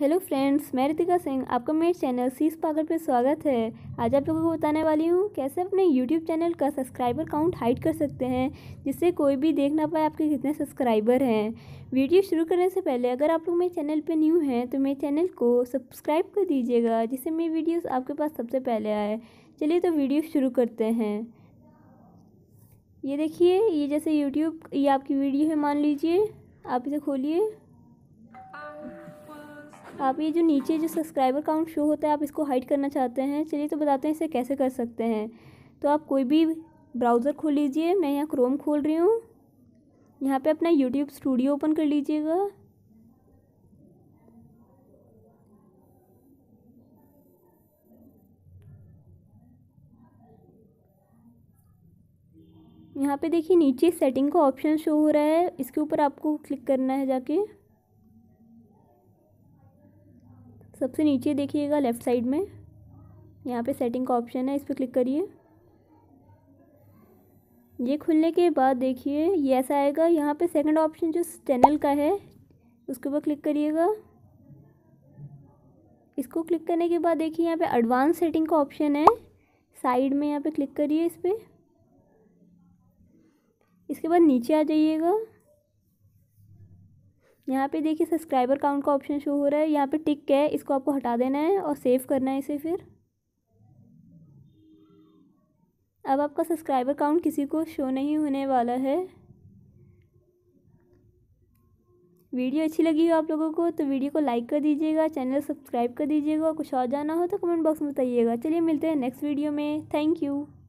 hello friends मैं रितिका सिंह आपका मेरे चैनल सीस पागल पर स्वागत है आज आप लोगों को बताने वाली हूँ कैसे अपने यूट्यूब चैनल का सब्सक्राइबर काउंट हाइड कर सकते हैं जिससे कोई भी देख ना पाए आपके कितने सब्सक्राइबर हैं वीडियो शुरू करने से पहले अगर आप लोग मेरे चैनल पर न्यू हैं तो मेरे चैनल को सब्सक्राइब कर दीजिएगा जिससे मेरी वीडियोज़ आपके पास सबसे पहले आए चलिए तो वीडियो शुरू करते हैं ये देखिए ये जैसे यूट्यूब ये आपकी वीडियो है मान लीजिए आप इसे खोलिए आप ये जो नीचे जो सब्सक्राइबर काउंट शो होता है आप इसको हाइड करना चाहते हैं चलिए तो बताते हैं इसे कैसे कर सकते हैं तो आप कोई भी ब्राउज़र खोल लीजिए मैं यहाँ क्रोम खोल रही हूँ यहाँ पे अपना यूट्यूब स्टूडियो ओपन कर लीजिएगा यहाँ पे देखिए नीचे सेटिंग का ऑप्शन शो हो रहा है इसके ऊपर आपको क्लिक करना है जाके सबसे नीचे देखिएगा लेफ़्ट साइड में यहाँ पे सेटिंग का ऑप्शन है इस पर क्लिक करिए ये खुलने के बाद देखिए ये ऐसा आएगा यहाँ पे सेकंड ऑप्शन जो चैनल का है उसके ऊपर क्लिक करिएगा इसको क्लिक करने के बाद देखिए यहाँ पे एडवांस सेटिंग का ऑप्शन है साइड में यहाँ पे क्लिक करिए इस पर इसके बाद नीचे आ जाइएगा यहाँ पे देखिए सब्सक्राइबर काउंट का ऑप्शन शो हो रहा है यहाँ पे टिक है इसको आपको हटा देना है और सेव करना है इसे फिर अब आपका सब्सक्राइबर काउंट किसी को शो नहीं होने वाला है वीडियो अच्छी लगी हो आप लोगों को तो वीडियो को लाइक कर दीजिएगा चैनल सब्सक्राइब कर दीजिएगा कुछ और जाना हो तो कमेंट बॉक्स में बताइएगा चलिए मिलते हैं नेक्स्ट वीडियो में थैंक यू